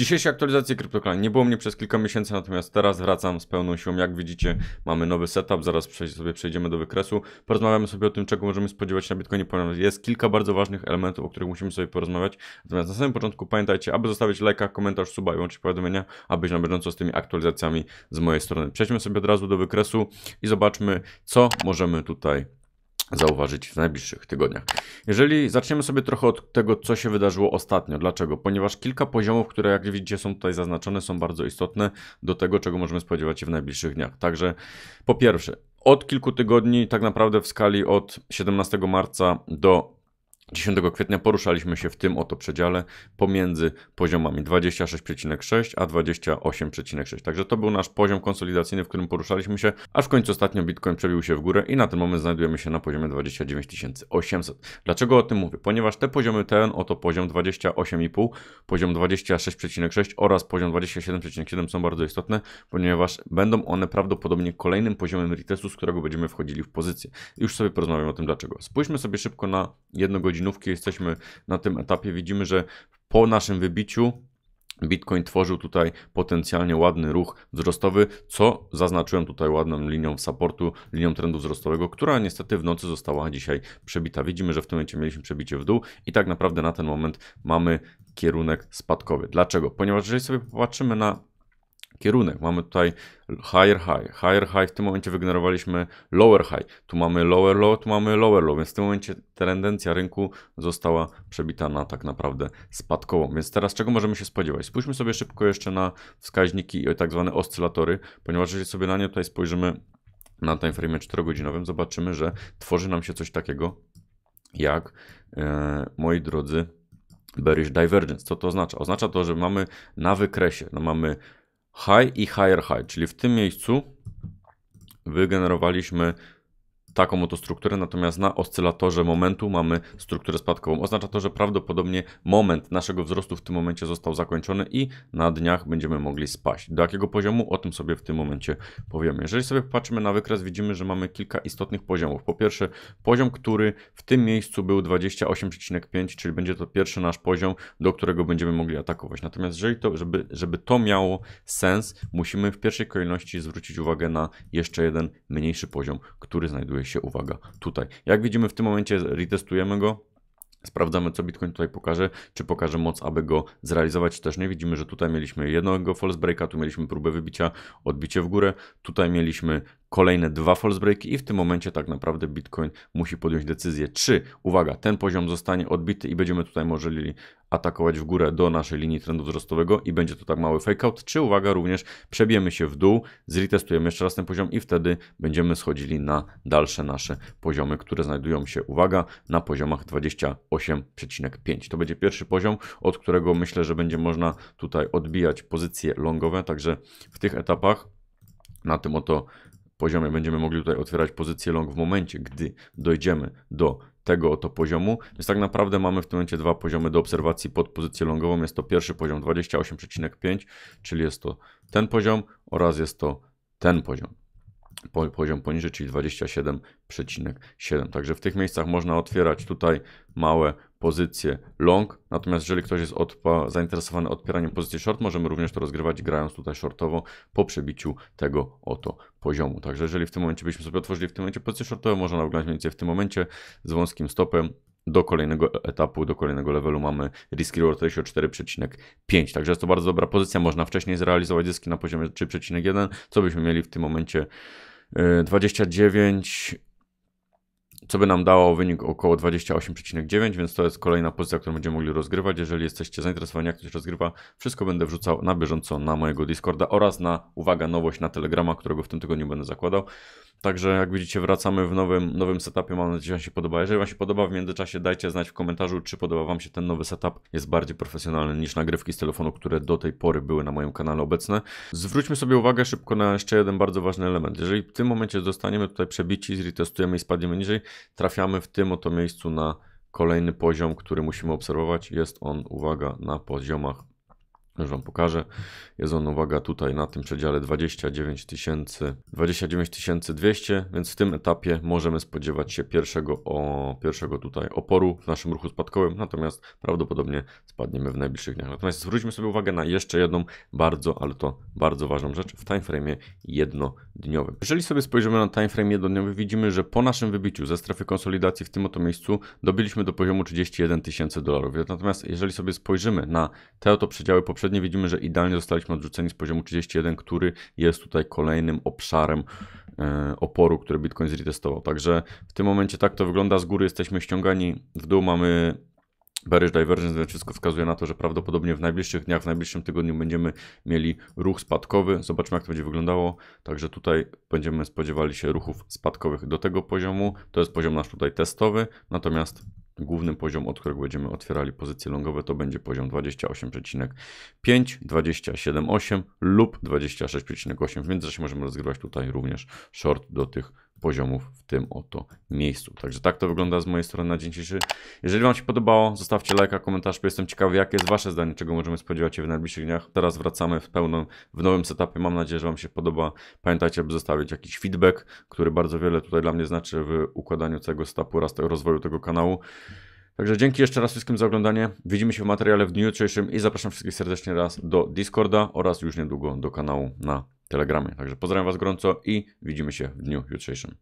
Dzisiejszej aktualizacji CryptoClan nie było mnie przez kilka miesięcy, natomiast teraz wracam z pełną siłą. Jak widzicie, mamy nowy setup, zaraz sobie przejdziemy do wykresu. Porozmawiamy sobie o tym, czego możemy spodziewać się na Bitcoinie, ponieważ jest kilka bardzo ważnych elementów, o których musimy sobie porozmawiać. Natomiast na samym początku pamiętajcie, aby zostawić lajka, komentarz, suba i łączyć powiadomienia, aby być na bieżąco z tymi aktualizacjami z mojej strony. Przejdźmy sobie od razu do wykresu i zobaczmy, co możemy tutaj zauważyć w najbliższych tygodniach. Jeżeli zaczniemy sobie trochę od tego, co się wydarzyło ostatnio. Dlaczego? Ponieważ kilka poziomów, które jak widzicie są tutaj zaznaczone, są bardzo istotne do tego, czego możemy spodziewać się w najbliższych dniach. Także po pierwsze, od kilku tygodni, tak naprawdę w skali od 17 marca do 10 kwietnia poruszaliśmy się w tym oto przedziale pomiędzy poziomami 26,6 a 28,6. Także to był nasz poziom konsolidacyjny, w którym poruszaliśmy się, aż w końcu ostatnio Bitcoin przebił się w górę i na ten moment znajdujemy się na poziomie 29800. Dlaczego o tym mówię? Ponieważ te poziomy, ten oto poziom 28,5, poziom 26,6 oraz poziom 27,7 są bardzo istotne, ponieważ będą one prawdopodobnie kolejnym poziomem retestu, z którego będziemy wchodzili w pozycję. Już sobie porozmawiam o tym dlaczego. Spójrzmy sobie szybko na jednego godzinówki jesteśmy na tym etapie, widzimy, że po naszym wybiciu Bitcoin tworzył tutaj potencjalnie ładny ruch wzrostowy, co zaznaczyłem tutaj ładną linią supportu, linią trendu wzrostowego, która niestety w nocy została dzisiaj przebita. Widzimy, że w tym momencie mieliśmy przebicie w dół i tak naprawdę na ten moment mamy kierunek spadkowy. Dlaczego? Ponieważ jeżeli sobie popatrzymy na kierunek. Mamy tutaj higher high, higher high, w tym momencie wygenerowaliśmy lower high, tu mamy lower low, tu mamy lower low, więc w tym momencie tendencja rynku została przebita na tak naprawdę spadkową. Więc teraz czego możemy się spodziewać? Spójrzmy sobie szybko jeszcze na wskaźniki i tak zwane oscylatory, ponieważ jeżeli sobie na nie tutaj spojrzymy na time frame 4-godzinowym, zobaczymy, że tworzy nam się coś takiego jak, e, moi drodzy, bearish divergence. Co to oznacza? Oznacza to, że mamy na wykresie, no mamy high i higher high, czyli w tym miejscu wygenerowaliśmy taką oto strukturę, natomiast na oscylatorze momentu mamy strukturę spadkową. Oznacza to, że prawdopodobnie moment naszego wzrostu w tym momencie został zakończony i na dniach będziemy mogli spaść. Do jakiego poziomu? O tym sobie w tym momencie powiemy. Jeżeli sobie popatrzymy na wykres, widzimy, że mamy kilka istotnych poziomów. Po pierwsze, poziom, który w tym miejscu był 28,5, czyli będzie to pierwszy nasz poziom, do którego będziemy mogli atakować. Natomiast jeżeli to, żeby, żeby to miało sens, musimy w pierwszej kolejności zwrócić uwagę na jeszcze jeden mniejszy poziom, który znajduje się się uwaga tutaj. Jak widzimy w tym momencie retestujemy go, Sprawdzamy, co Bitcoin tutaj pokaże, czy pokaże moc, aby go zrealizować, czy też nie. Widzimy, że tutaj mieliśmy jednego false breaka, tu mieliśmy próbę wybicia, odbicie w górę, tutaj mieliśmy kolejne dwa false breaki i w tym momencie tak naprawdę Bitcoin musi podjąć decyzję, czy, uwaga, ten poziom zostanie odbity i będziemy tutaj możeli atakować w górę do naszej linii trendu wzrostowego i będzie to tak mały fakeout, czy uwaga, również przebijemy się w dół, zretestujemy jeszcze raz ten poziom i wtedy będziemy schodzili na dalsze nasze poziomy, które znajdują się, uwaga, na poziomach 28,5. To będzie pierwszy poziom, od którego myślę, że będzie można tutaj odbijać pozycje longowe, także w tych etapach na tym oto poziomie będziemy mogli tutaj otwierać pozycję long w momencie, gdy dojdziemy do tego oto poziomu. Więc tak naprawdę mamy w tym momencie dwa poziomy do obserwacji pod pozycję longową. Jest to pierwszy poziom 28,5, czyli jest to ten poziom oraz jest to ten poziom poziom poniżej, czyli 27,7. Także w tych miejscach można otwierać tutaj małe pozycje long, natomiast jeżeli ktoś jest odpa- zainteresowany odpieraniem pozycji short, możemy również to rozgrywać grając tutaj shortowo po przebiciu tego oto poziomu. Także jeżeli w tym momencie byśmy sobie otworzyli w tym momencie pozycję shortową, można oglądać mniej więcej w tym momencie z wąskim stopem do kolejnego e- etapu, do kolejnego levelu mamy risk reward ratio 4,5. Także jest to bardzo dobra pozycja. Można wcześniej zrealizować zyski na poziomie 3,1, co byśmy mieli w tym momencie 29 e, co by nam dało wynik około 28,9, więc to jest kolejna pozycja, którą będziemy mogli rozgrywać. Jeżeli jesteście zainteresowani, jak ktoś rozgrywa, wszystko będę wrzucał na bieżąco na mojego Discorda oraz na, uwaga, nowość na Telegrama, którego w tym tygodniu będę zakładał. Także jak widzicie, wracamy w nowym, nowym setupie. Mam nadzieję, że Wam się podoba. Jeżeli Wam się podoba, w międzyczasie dajcie znać w komentarzu, czy podoba Wam się ten nowy setup. Jest bardziej profesjonalny niż nagrywki z telefonu, które do tej pory były na moim kanale obecne. Zwróćmy sobie uwagę szybko na jeszcze jeden bardzo ważny element. Jeżeli w tym momencie dostaniemy tutaj przebici, zretestujemy i spadniemy niżej, trafiamy w tym oto miejscu na kolejny poziom, który musimy obserwować. Jest on, uwaga, na poziomach już Wam pokażę. Jest on, uwaga, tutaj na tym przedziale 29 tysięcy, 29 200, więc w tym etapie możemy spodziewać się pierwszego, o, pierwszego tutaj oporu w naszym ruchu spadkowym, natomiast prawdopodobnie spadniemy w najbliższych dniach. Natomiast zwróćmy sobie uwagę na jeszcze jedną bardzo, ale to bardzo ważną rzecz w timeframe'ie jednodniowym. Jeżeli sobie spojrzymy na timeframe jednodniowy, widzimy, że po naszym wybiciu ze strefy konsolidacji w tym oto miejscu dobiliśmy do poziomu 31 tysięcy dolarów. Natomiast jeżeli sobie spojrzymy na te oto przedziały poprzednie, poprzednie widzimy, że idealnie zostaliśmy odrzuceni z poziomu 31, który jest tutaj kolejnym obszarem e, oporu, który Bitcoin zretestował. Także w tym momencie tak to wygląda. Z góry jesteśmy ściągani w dół, mamy bearish divergence, więc wszystko wskazuje na to, że prawdopodobnie w najbliższych dniach, w najbliższym tygodniu będziemy mieli ruch spadkowy. Zobaczmy, jak to będzie wyglądało. Także tutaj będziemy spodziewali się ruchów spadkowych do tego poziomu. To jest poziom nasz tutaj testowy, natomiast Główny poziom, od którego będziemy otwierali pozycje longowe, to będzie poziom 28,5, 27,8 lub 26,8, Więc międzyczasie możemy rozgrywać tutaj również short do tych poziomów w tym oto miejscu. Także tak to wygląda z mojej strony na dzień dzisiejszy. Jeżeli Wam się podobało, zostawcie lajka, komentarz, bo jestem ciekawy, jakie jest Wasze zdanie, czego możemy spodziewać się w najbliższych dniach. Teraz wracamy w pełnym, w nowym setupie. Mam nadzieję, że Wam się podoba. Pamiętajcie, aby zostawić jakiś feedback, który bardzo wiele tutaj dla mnie znaczy w układaniu całego setupu oraz tego rozwoju tego kanału. Także dzięki jeszcze raz wszystkim za oglądanie. Widzimy się w materiale w dniu jutrzejszym i zapraszam wszystkich serdecznie raz do Discorda oraz już niedługo do kanału na Telegramie. Także pozdrawiam Was gorąco i widzimy się w dniu jutrzejszym.